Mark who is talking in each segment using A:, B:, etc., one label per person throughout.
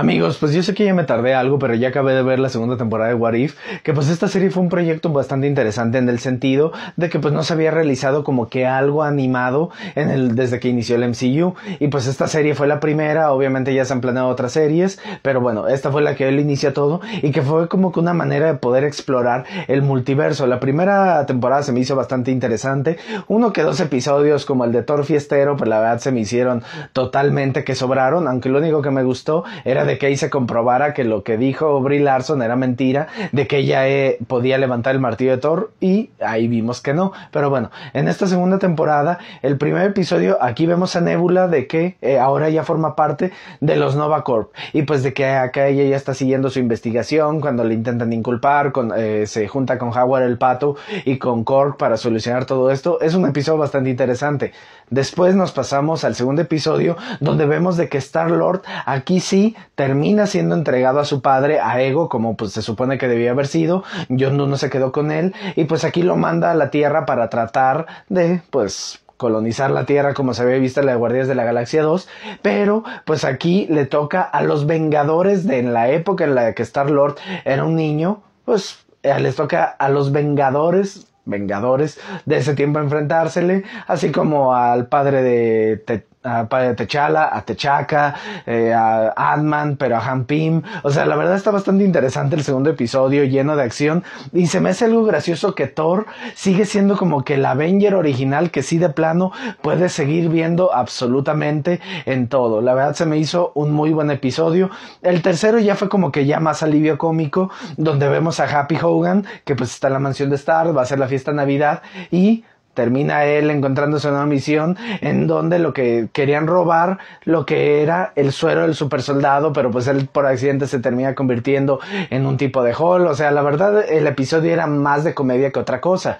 A: Amigos, pues yo sé que ya me tardé algo, pero ya acabé de ver la segunda temporada de What If, que pues esta serie fue un proyecto bastante interesante en el sentido de que pues no se había realizado como que algo animado en el, desde que inició el MCU, y pues esta serie fue la primera, obviamente ya se han planeado otras series, pero bueno, esta fue la que él inicia todo y que fue como que una manera de poder explorar el multiverso. La primera temporada se me hizo bastante interesante, uno que dos episodios como el de Thor Fiestero, pues la verdad se me hicieron totalmente que sobraron, aunque lo único que me gustó era de que ahí se comprobara que lo que dijo Brie Larson era mentira, de que ella eh, podía levantar el martillo de Thor y ahí vimos que no. Pero bueno, en esta segunda temporada, el primer episodio, aquí vemos a Nebula de que eh, ahora ya forma parte de los Nova Corp y pues de que acá ella ya está siguiendo su investigación cuando le intentan inculpar, eh, se junta con Howard el Pato y con Corp para solucionar todo esto. Es un episodio bastante interesante. Después nos pasamos al segundo episodio donde vemos de que Star Lord aquí sí termina siendo entregado a su padre, a Ego, como pues se supone que debía haber sido, John no se quedó con él y pues aquí lo manda a la Tierra para tratar de pues colonizar la Tierra como se había visto en la Guardias de la Galaxia 2, pero pues aquí le toca a los Vengadores de en la época en la que Star Lord era un niño, pues eh, les toca a los Vengadores Vengadores de ese tiempo enfrentársele, así como al padre de a Techala, a Techaca, eh, a ant pero a Han Pim. O sea, la verdad está bastante interesante el segundo episodio, lleno de acción. Y se me hace algo gracioso que Thor sigue siendo como que el Avenger original que sí de plano puede seguir viendo absolutamente en todo. La verdad se me hizo un muy buen episodio. El tercero ya fue como que ya más alivio cómico, donde vemos a Happy Hogan, que pues está en la mansión de Star, va a ser la fiesta de Navidad, y termina él encontrándose en una misión en donde lo que querían robar, lo que era el suero del supersoldado, pero pues él por accidente se termina convirtiendo en un tipo de Hall. O sea, la verdad, el episodio era más de comedia que otra cosa.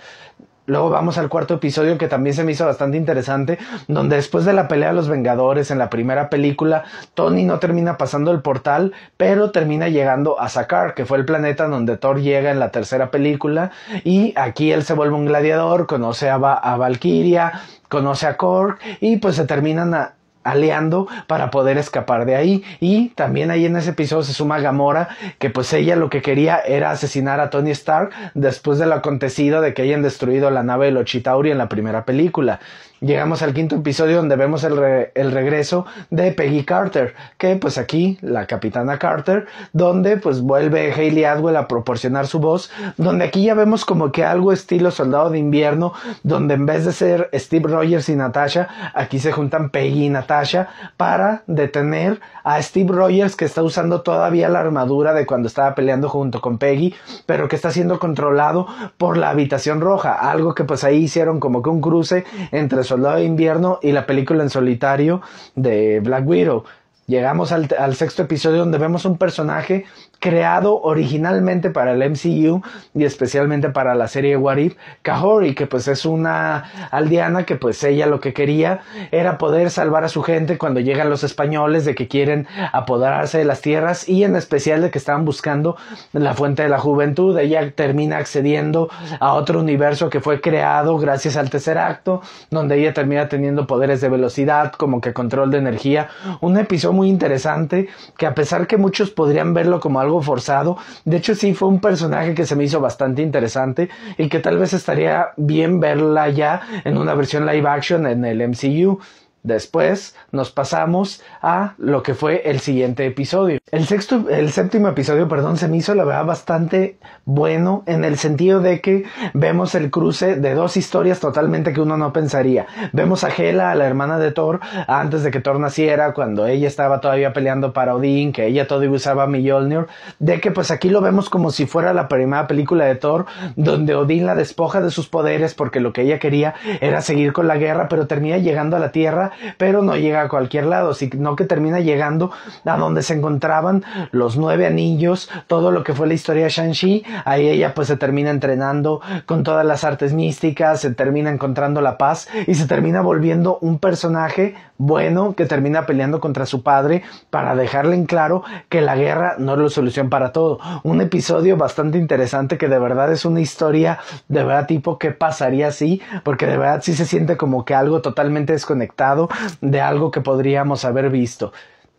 A: Luego vamos al cuarto episodio que también se me hizo bastante interesante, donde después de la pelea de los Vengadores en la primera película, Tony no termina pasando el portal, pero termina llegando a Sakaar, que fue el planeta donde Thor llega en la tercera película, y aquí él se vuelve un gladiador, conoce a, a Valkyria, conoce a Korg, y pues se terminan a aliando para poder escapar de ahí y también ahí en ese episodio se suma Gamora que pues ella lo que quería era asesinar a Tony Stark después de lo acontecido de que hayan destruido la nave de los Chitauri en la primera película llegamos al quinto episodio donde vemos el, regreso de Peggy Carter, que pues aquí, la capitana Carter, donde pues vuelve Hayley Atwell a proporcionar su voz, donde aquí ya vemos como que algo estilo Soldado de Invierno, donde en vez de ser Steve Rogers y Natasha, aquí se juntan Peggy y Natasha para detener a Steve Rogers que está usando todavía la armadura de cuando estaba peleando junto con Peggy, pero que está siendo controlado por la habitación roja, algo que pues ahí hicieron como que un cruce entre Soldado de Invierno y la película en solitario de Black Widow. Llegamos al, al sexto episodio donde vemos un personaje creado originalmente para el MCU y especialmente para la serie Warif, Kahori, que pues es una aldeana que pues ella lo que quería era poder salvar a su gente cuando llegan los españoles de que quieren apoderarse de las tierras y en especial de que estaban buscando la fuente de la juventud. Ella termina accediendo a otro universo que fue creado gracias al tercer acto, donde ella termina teniendo poderes de velocidad, como que control de energía. Un episodio muy interesante que a pesar que muchos podrían verlo como algo forzado. De hecho, sí fue un personaje que se me hizo bastante interesante y que tal vez estaría bien verla ya en una versión live action en el MCU. Después nos pasamos a lo que fue el siguiente episodio. El, sexto, el séptimo episodio, perdón, se me hizo la verdad bastante bueno en el sentido de que vemos el cruce de dos historias totalmente que uno no pensaría. Vemos a Hela, la hermana de Thor, antes de que Thor naciera, cuando ella estaba todavía peleando para Odín, que ella todavía usaba Mjolnir, de que pues aquí lo vemos como si fuera la primera película de Thor, donde Odín la despoja de sus poderes porque lo que ella quería era seguir con la guerra, pero termina llegando a la Tierra pero no llega a cualquier lado, sino que termina llegando a donde se encontraban los nueve anillos, todo lo que fue la historia de Shang-Chi. Ahí ella pues se termina entrenando con todas las artes místicas, se termina encontrando la paz y se termina volviendo un personaje bueno que termina peleando contra su padre para dejarle en claro que la guerra no es la solución para todo. Un episodio bastante interesante que de verdad es una historia de verdad tipo qué pasaría así porque de verdad sí se siente como que algo totalmente desconectado de algo que podríamos haber visto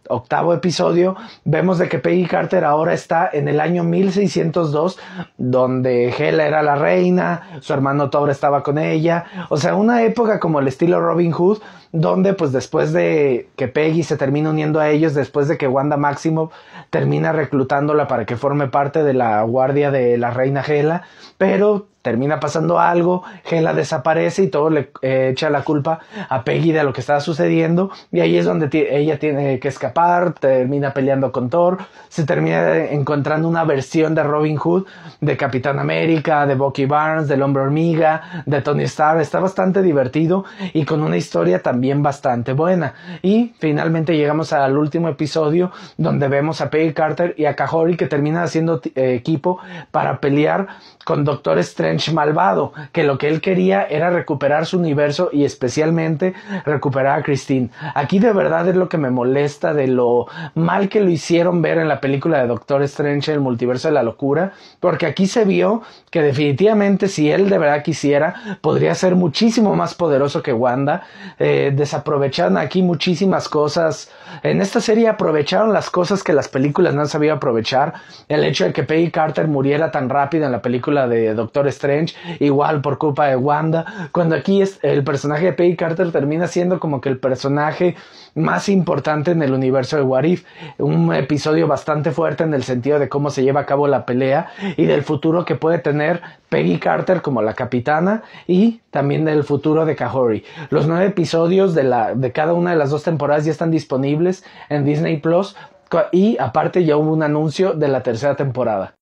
A: octavo episodio, vemos de que Peggy Carter ahora está en el año 1602, donde Hela era la reina, su hermano Thor estaba con ella, o sea, una época como el estilo Robin Hood, donde pues después de que Peggy se termina uniendo a ellos, después de que Wanda Maximoff termina reclutándola para que forme parte de la guardia de la reina Hela... pero termina pasando algo, Hela desaparece y todo le eh, echa la culpa a Peggy de lo que estaba sucediendo y ahí es donde ella tiene que escapar, termina peleando con Thor, se termina encontrando una versión de Robin Hood, de Capitán América, de Bucky Barnes, del Hombre Hormiga, de Tony Stark... está bastante divertido y con una historia también bien bastante buena. Y finalmente llegamos al último episodio donde vemos a Peggy Carter y a Kahori que terminan haciendo eh, equipo para pelear con Doctor Strange malvado, que lo que él quería era recuperar su universo y especialmente recuperar a Christine. Aquí de verdad es lo que me molesta de lo mal que lo hicieron ver en la película de Doctor Strange, el multiverso de la locura, porque aquí se vio que definitivamente si él de verdad quisiera, podría ser muchísimo más poderoso que Wanda. Eh, desaprovecharon aquí muchísimas cosas. En esta serie aprovecharon las cosas que las películas no han sabido aprovechar. El hecho de que Peggy Carter muriera tan rápido en la película de Doctor Strange, igual por culpa de Wanda. Cuando aquí es, el personaje de Peggy Carter termina siendo como que el personaje más importante en el universo de Warif. Un episodio bastante fuerte en el sentido de cómo se lleva a cabo la pelea y del futuro que puede tener Peggy Carter como la capitana y también del futuro de Kahori. Los nueve episodios de, de cada una de las dos temporadas ya están disponibles en Disney Plus. Y aparte ya hubo un anuncio de la tercera temporada.